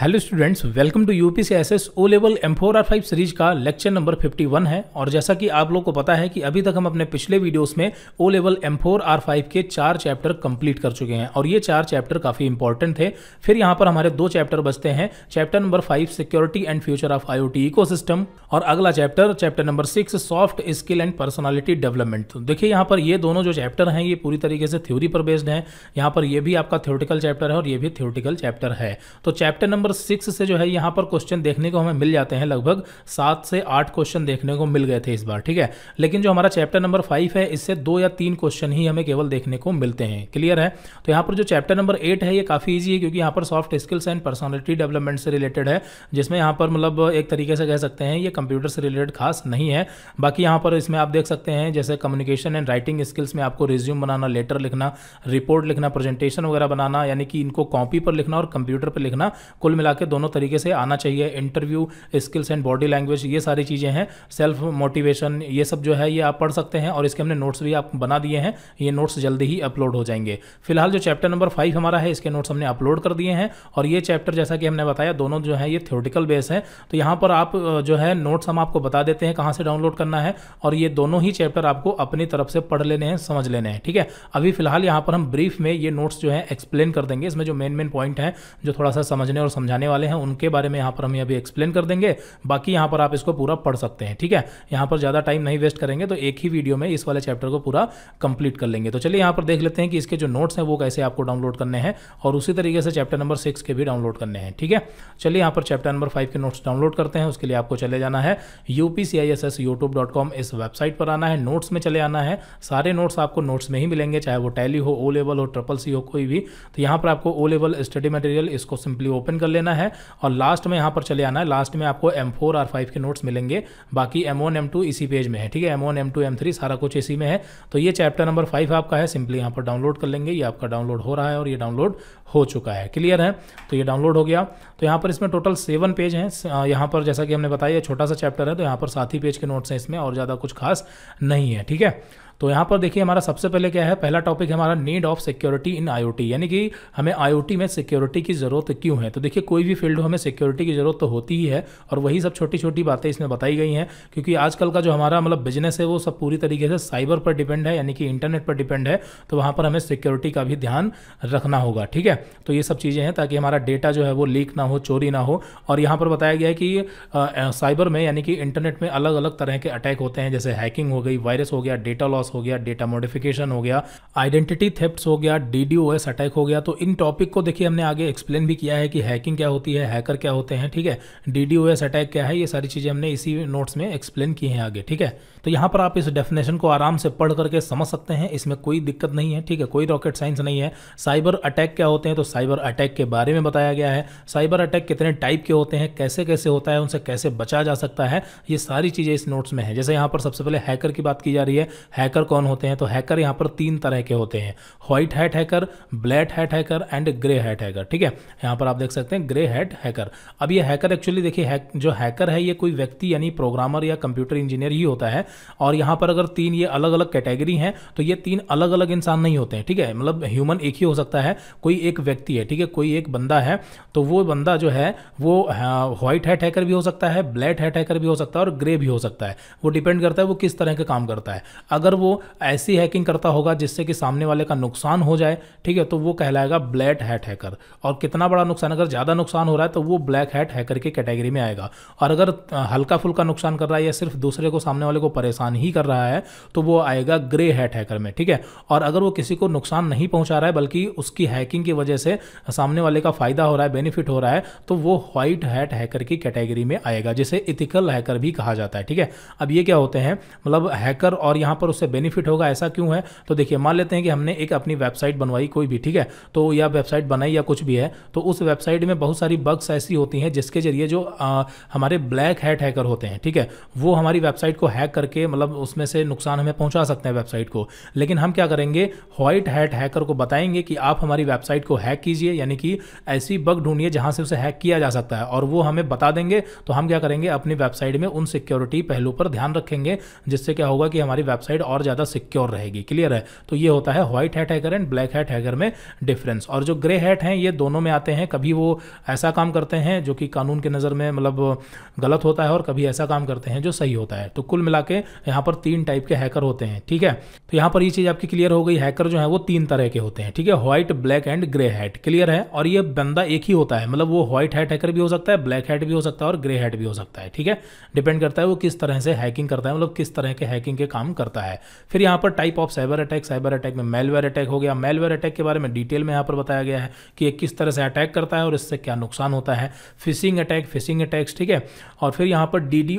hello students welcome to U P C S S O level M four R five series का lecture number 51 है और जैसा कि आप लोग को पता है कि अभी तक हम अपने पिछले वीडियोस में O level M four R five के चार चैप्टर कंप्लीट कर चुके हैं और ये चार चैप्टर काफ़ी इंपॉर्टेंट थे फिर यहाँ पर हमारे दो चैप्टर बचते हैं chapter number five security and future of I O system और अगला chapter chapter number six soft skill and personality development तो देखिए यहाँ पर ये दोनों जो चैप्टर हैं ये पूरी तरीके से थ्योरी पर बेस्ड हैं यहाँ पर ये भी आपका थ्योरेटिकल चैप्टर है और ये भी थ्योरेटिकल चैप्टर है तो चैप्टर नंबर नंबर सिक्स से जो है यहाँ पर क्वेश्चन देखने को हमें मिल जाते हैं लगभग सात से आठ क्वेश्चन देखने को मिल गए थे इस बार ठीक है लेकिन जो हमारा चैप्टर नंबर फाइव है इससे दो या तीन क्वेश्चन ही हमें केवल देखने को मिलते हैं क्लियर है तो यहाँ पर जो चैप्टर नंबर एट है ये काफ़ी ईजी है क्योंकि यहाँ पर soft skills and personality development से रिलेटेड है जिसमें यहाँ पर मतलब एक तरीके से कह सकते हैं ये कंप्यूटर से रिलेटेड खास नहीं है बाकी यहाँ पर इसमें आप देख सकते हैं जैसे कम्युनिकेशन एंड राइटिंग स्किल्स में आपको रिज्यूम बनाना लेटर लिखना रिपोर्ट लिखना प्रेजेंटेशन वगैरह बनाना यानी कि इनको कॉपी पर लिखना और कंप्यूटर पर लिखना कुल मिला के दोनों तरीके से आना चाहिए interview skills and body language ये सारी चीज़ें हैं सेल्फ मोटिवेशन ये सब जो है ये आप पढ़ सकते हैं और इसके हमने नोट्स भी आप बना दिए हैं ये नोट्स जल्दी ही अपलोड हो जाएंगे फिलहाल जो चैप्टर नंबर फाइव हमारा है इसके नोट्स हमने अपलोड कर दिए हैं और ये चैप्टर जैसा कि हमने बताया दोनों जो है ये थ्योरेटिकल बेस है तो यहाँ पर आप जो है नोट्स हम आपको बता देते हैं कहाँ से डाउनलोड करना है और ये दोनों ही चैप्टर आपको अपनी तरफ से पढ़ लेने हैं समझ लेने हैं ठीक है अभी फिलहाल यहाँ पर हम ब्रीफ में ये नोट्स जो है एक्सप्लेन कर देंगे इसमें जो मेन मेन पॉइंट हैं जो थोड़ा सा समझने और समझ समझाने वाले हैं उनके बारे में यहाँ पर हम अभी एक्सप्लेन कर देंगे बाकी यहाँ पर आप इसको पूरा पढ़ सकते हैं ठीक है यहाँ पर ज़्यादा टाइम नहीं वेस्ट करेंगे तो एक ही वीडियो में इस वाले चैप्टर को पूरा कंप्लीट कर लेंगे तो चलिए यहाँ पर देख लेते हैं कि इसके जो नोट्स हैं वो कैसे आपको डाउनलोड करने हैं और उसी तरीके से चैप्टर नंबर सिक्स के भी डाउनलोड करने हैं ठीक है चलिए यहाँ पर चैप्टर नंबर फाइव के नोट्स डाउनलोड करते हैं उसके लिए आपको चले जाना है यू यूट्यूब डॉट कॉम इस वेबसाइट पर आना है नोट्स में चले आना है सारे नोट्स आपको नोट्स में ही मिलेंगे चाहे वो टैली हो ओ लेवल हो ट्रिपल सी हो कोई भी तो यहाँ पर आपको ओ लेवल स्टडी मटेरियल इसको सिंपली ओपन कर लेना है और लास्ट में यहाँ पर चले आना है लास्ट में आपको एम फोर आर फाइव के नोट्स मिलेंगे बाकी एम वन एम टू इसी पेज में है ठीक है M one M two M three सारा कुछ इसी में है तो ये चैप्टर नंबर फाइव आपका है सिंपली यहाँ पर डाउनलोड कर लेंगे ये आपका डाउनलोड हो रहा है और ये डाउनलोड हो चुका है क्लियर है तो ये डाउनलोड हो गया तो यहाँ पर इसमें टोटल सेवन पेज हैं यहाँ पर जैसा कि हमने बताया छोटा सा चैप्टर है तो यहाँ पर सात ही पेज के नोट्स हैं इसमें और ज़्यादा कुछ खास नहीं है ठीक है तो यहाँ पर देखिए हमारा सबसे पहले क्या है पहला टॉपिक हमारा need of security in IoT यानी कि हमें आईओटी में सिक्योरिटी की ज़रूरत क्यों है तो देखिए कोई भी फील्ड हमें सिक्योरिटी की ज़रूरत तो होती ही है और वही सब छोटी छोटी बातें इसमें बताई गई हैं क्योंकि आजकल का जो हमारा मतलब बिजनेस है वो सब पूरी तरीके से साइबर पर डिपेंड है यानी कि इंटरनेट पर डिपेंड है तो वहाँ पर हमें सिक्योरिटी का भी ध्यान रखना होगा ठीक है तो ये सब चीज़ें हैं ताकि हमारा डेटा जो है वो लीक ना हो चोरी ना हो और यहाँ पर बताया गया है कि साइबर में यानी कि इंटरनेट में अलग अलग तरह के अटैक होते हैं जैसे हैकिंग हो गई वायरस हो गया डेटा लॉस लॉस हो गया डेटा मॉडिफिकेशन हो गया आइडेंटिटी थेप्ट हो गया डी अटैक हो गया तो इन टॉपिक को देखिए हमने आगे एक्सप्लेन भी किया है कि हैकिंग क्या होती है हैकर क्या होते हैं ठीक है डी अटैक क्या है ये सारी चीज़ें हमने इसी नोट्स में एक्सप्लेन की हैं आगे ठीक है तो यहाँ पर आप इस डेफिनेशन को आराम से पढ़ करके समझ सकते हैं इसमें कोई दिक्कत नहीं है ठीक है कोई रॉकेट साइंस नहीं है साइबर अटैक क्या होते हैं तो साइबर अटैक के बारे में बताया गया है साइबर अटैक कितने टाइप के होते हैं कैसे कैसे होता है उनसे कैसे बचा जा सकता है ये सारी चीज़ें इस नोट्स में है जैसे यहाँ पर सबसे पहले हैकर की बात की जा रही है हैकर कौन होते हैं तो हैकर यहाँ पर तीन तरह के होते हैं white hat hacker black hat hacker and grey hat hacker ठीक है यहाँ पर आप देख सकते हैं ग्रे हैट हैकर अब ये हैकर एक्चुअली देखिए हैक जो हैकर है ये कोई व्यक्ति यानी प्रोग्रामर या कंप्यूटर इंजीनियर ही होता है और यहाँ पर अगर तीन ये अलग अलग कैटेगरी हैं तो ये तीन अलग अलग इंसान नहीं होते हैं ठीक है मतलब ह्यूमन एक ही हो सकता है कोई एक व्यक्ति है ठीक है कोई एक बंदा है तो वो बंदा जो है वो व्हाइट हेट हैकर भी हो सकता है ब्लैक हेट हैकर भी हो सकता है और ग्रे भी हो सकता है वो डिपेंड करता है वो किस तरह का काम करता है अगर वो ऐसी हैकिंग करता होगा जिससे कि सामने वाले का नुकसान हो जाए ठीक है तो वो कहलाएगा ब्लैक हैट हैकर और कितना बड़ा नुकसान अगर ज़्यादा नुकसान हो रहा है तो वो ब्लैक हैट हैकर की कैटेगरी में आएगा और अगर हाँ, हल्का फुल्का नुकसान कर रहा है या सिर्फ दूसरे को सामने वाले को परेशान परेशान ही कर रहा है तो वो आएगा ग्रे हैट हैकर में ठीक है और अगर वो किसी को नुकसान नहीं पहुंचा रहा है बल्कि उसकी हैकिंग की वजह से सामने वाले का फायदा हो रहा है बेनिफिट हो रहा है तो वो व्हाइट हैट हैकर की कैटेगरी में आएगा जिसे इथिकल हैकर भी कहा जाता है ठीक है अब ये क्या होते हैं मतलब हैकर और यहाँ पर उससे बेनिफिट होगा ऐसा क्यों है तो देखिए मान लेते हैं कि हमने एक अपनी वेबसाइट बनवाई कोई भी ठीक है तो या वेबसाइट बनाई या कुछ भी है तो उस वेबसाइट में बहुत सारी बग्स ऐसी होती हैं जिसके जरिए जो आ, हमारे ब्लैक हैट हैकर होते हैं ठीक है वो हमारी वेबसाइट को हैक कर करके मतलब उसमें से नुकसान हमें पहुंचा सकते हैं वेबसाइट को लेकिन हम क्या करेंगे व्हाइट हैट हैकर को बताएंगे कि आप हमारी वेबसाइट को हैक कीजिए यानी कि ऐसी बग ढूंढिए जहां से उसे हैक किया जा सकता है और वो हमें बता देंगे तो हम क्या करेंगे अपनी वेबसाइट में उन सिक्योरिटी पहलू पर ध्यान रखेंगे जिससे क्या होगा कि हमारी वेबसाइट और ज़्यादा सिक्योर रहेगी क्लियर है तो ये होता है white hat hacker and black hat hacker में डिफरेंस और जो ग्रे हैट हैं ये दोनों में आते हैं कभी वो ऐसा काम करते हैं जो कि कानून की नज़र में मतलब गलत होता है और कभी ऐसा काम करते हैं जो सही होता है तो कुल मिला के के यहाँ पर तीन टाइप के हैकर होते हैं ठीक है तो यहाँ पर ये चीज़ आपकी क्लियर हो गई हैकर जो है वो तीन तरह के होते हैं ठीक है white black and grey hat clear है और ये बंदा एक ही होता है मतलब वो व्हाइट हैट हैकर भी हो सकता है ब्लैक हैट भी हो सकता है और ग्रे हैट भी हो सकता है ठीक है डिपेंड करता है वो किस तरह से हैकिंग करता है मतलब किस तरह के हैकिंग के काम करता है फिर यहाँ पर type of cyber attack cyber attack में मेलवेयर अटैक हो गया मेलवेयर अटैक के बारे में डिटेल में यहाँ पर बताया गया है कि ये किस तरह से अटैक करता है और इससे क्या नुकसान होता है फिशिंग अटैक फिशिंग अटैक्स ठीक है और फिर यहाँ पर डी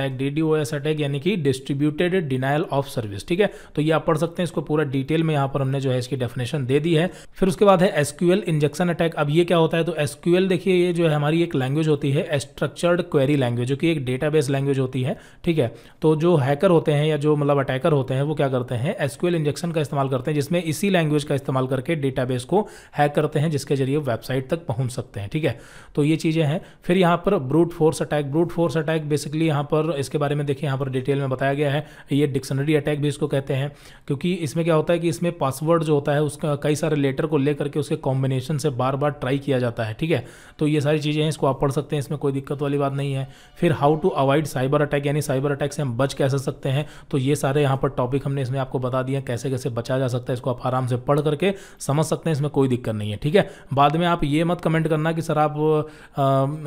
अटैक डी अटैक यानी कि डिस्ट्रीब्यूटेड डिनाइल ऑफ सर्विस ठीक है तो ये आप पढ़ सकते हैं इसको पूरा डिटेल में यहाँ पर हमने जो है इसकी डेफिनेशन दे दी है फिर उसके बाद है एसक्यूएल इंजेक्शन अटैक अब ये क्या होता है तो एसक्यूएल देखिए ये जो है हमारी एक लैंग्वेज होती है स्ट्रक्चर्ड क्वेरी लैंग्वेज जो कि एक डेटा लैंग्वेज होती है ठीक है तो जो हैकर होते हैं या जो मतलब अटैकर होते हैं वो क्या करते हैं एसक्यूएल इंजेक्शन का इस्तेमाल करते हैं जिसमें इसी लैंग्वेज का इस्तेमाल करके डेटा को हैक करते हैं जिसके जरिए वेबसाइट तक पहुंच सकते हैं ठीक है तो ये चीज़ें हैं फिर यहाँ पर brute force attack brute force attack basically यहाँ पर इसके बारे में देखिए यहाँ पर डिटेल में बताया गया है ये डिक्शनरी अटैक भी इसको कहते हैं क्योंकि इसमें क्या होता है कि इसमें पासवर्ड जो होता है उसका कई सारे लेटर को लेकर के उसके कॉम्बिनेशन से बार बार ट्राई किया जाता है ठीक है तो ये सारी चीज़ें हैं इसको आप पढ़ सकते हैं इसमें कोई दिक्कत वाली बात नहीं है फिर how to avoid cyber attack यानी साइबर अटैक से हम बच कैसे सकते हैं तो ये सारे यहाँ पर टॉपिक हमने इसमें आपको बता दिया कैसे कैसे बचा जा सकता है इसको आप आराम से पढ़ करके समझ सकते हैं इसमें कोई दिक्कत नहीं है ठीक है बाद में आप ये मत कमेंट करना कि सर आप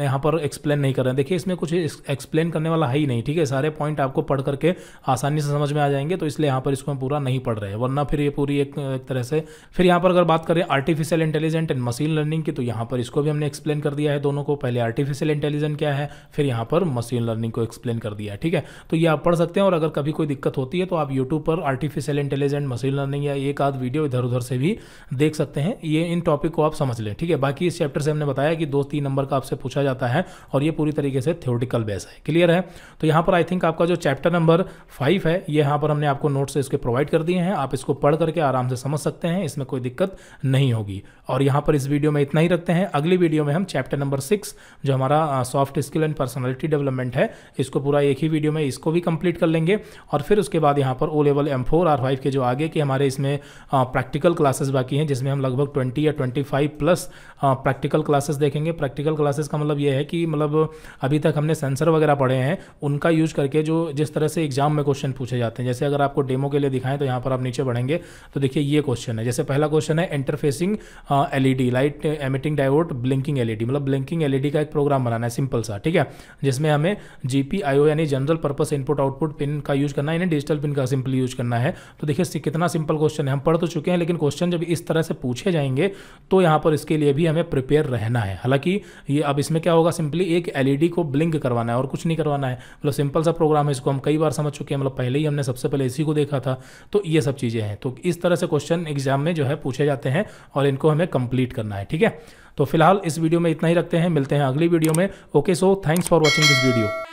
यहाँ पर एक्सप्लेन नहीं कर रहे हैं देखिए इसमें कुछ एक्सप्लेन करने वाला है ही नहीं ठीक है सारे पॉइंट आपको पढ़ करके आसानी से समझ में आ जाएंगे तो इसलिए यहाँ पर इसको हम पूरा नहीं पढ़ रहे वरना फिर ये पूरी एक, एक तरह से फिर यहाँ पर अगर बात करें artificial intelligent and machine learning की तो यहाँ पर इसको भी हमने एक्सप्लेन कर दिया है दोनों को पहले आर्टिफिशियल इंटेलिजेंट क्या है फिर यहाँ पर मशीन लर्निंग को एक्सप्लेन कर दिया है ठीक है तो ये आप पढ़ सकते हैं और अगर कभी कोई दिक्कत होती है तो आप यूट्यूब पर आर्टिफिशियल इंटेलिजेंट मशीन लर्निंग या एक आध वीडियो इधर उधर से भी देख सकते हैं ये इन टॉपिक को आप समझ लें ठीक है बाकी इस चैप्टर से हमने बताया कि दो तीन नंबर का आपसे पूछा जाता है और ये पूरी तरीके से थ्योरिटिकल बेस है क्लियर है तो यहाँ पर आई थिंक आपका जो चैप्टर नंबर नंबर फाइव है ये यहाँ पर हमने आपको नोट्स इसके प्रोवाइड कर दिए हैं आप इसको पढ़ करके आराम से समझ सकते हैं इसमें कोई दिक्कत नहीं होगी और यहाँ पर इस वीडियो में इतना ही रखते हैं अगली वीडियो में हम चैप्टर नंबर सिक्स जो हमारा soft skill and personality development है इसको पूरा एक ही वीडियो में इसको भी कंप्लीट कर लेंगे और फिर उसके बाद यहाँ पर O level M four R five के जो आगे के हमारे इसमें प्रैक्टिकल क्लासेस बाकी हैं जिसमें हम लगभग ट्वेंटी या twenty five plus practical classes देखेंगे प्रैक्टिकल क्लासेस का मतलब ये है कि मतलब अभी तक हमने सेंसर वगैरह पढ़े हैं उनका यूज करके जो जिस तरह से एग्जाम में क्वेश्चन पूछे जाते हैं जैसे अगर आपको डेमो के लिए दिखाएं तो यहाँ पर आप नीचे बढ़ेंगे तो देखिए ये क्वेश्चन है जैसे पहला क्वेश्चन है interfacing LED light emitting diode blinking LED मतलब ब्लिंकिंग एलईडी का एक प्रोग्राम बनाना है सिंपल सा ठीक है जिसमें हमें जीपीआईओ यानी general purpose input output pin का यूज करना है यानी डिजिटल पिन का सिंपली यूज करना है तो देखिए कितना सिंपल क्वेश्चन है हम पढ़ तो चुके हैं लेकिन क्वेश्चन जब इस तरह से पूछे जाएंगे तो यहाँ पर इसके लिए भी हमें प्रिपेयर रहना है हालांकि ये अब इसमें क्या होगा सिंपली एक एलईडी को ब्लिंक करवाना है और कुछ नहीं करवाना है मतलब सिंपल सा प्रोग्राम है इसको हम कई बार समझ चुके हैं मतलब पहले ही हमने सबसे पहले इसी को देखा था तो ये सब चीज़ें हैं तो इस तरह से क्वेश्चन एग्जाम में जो है पूछे जाते हैं और इनको हमें कंप्लीट करना है ठीक है तो फिलहाल इस वीडियो में इतना ही रखते हैं मिलते हैं अगली वीडियो में okay so thanks for watching this video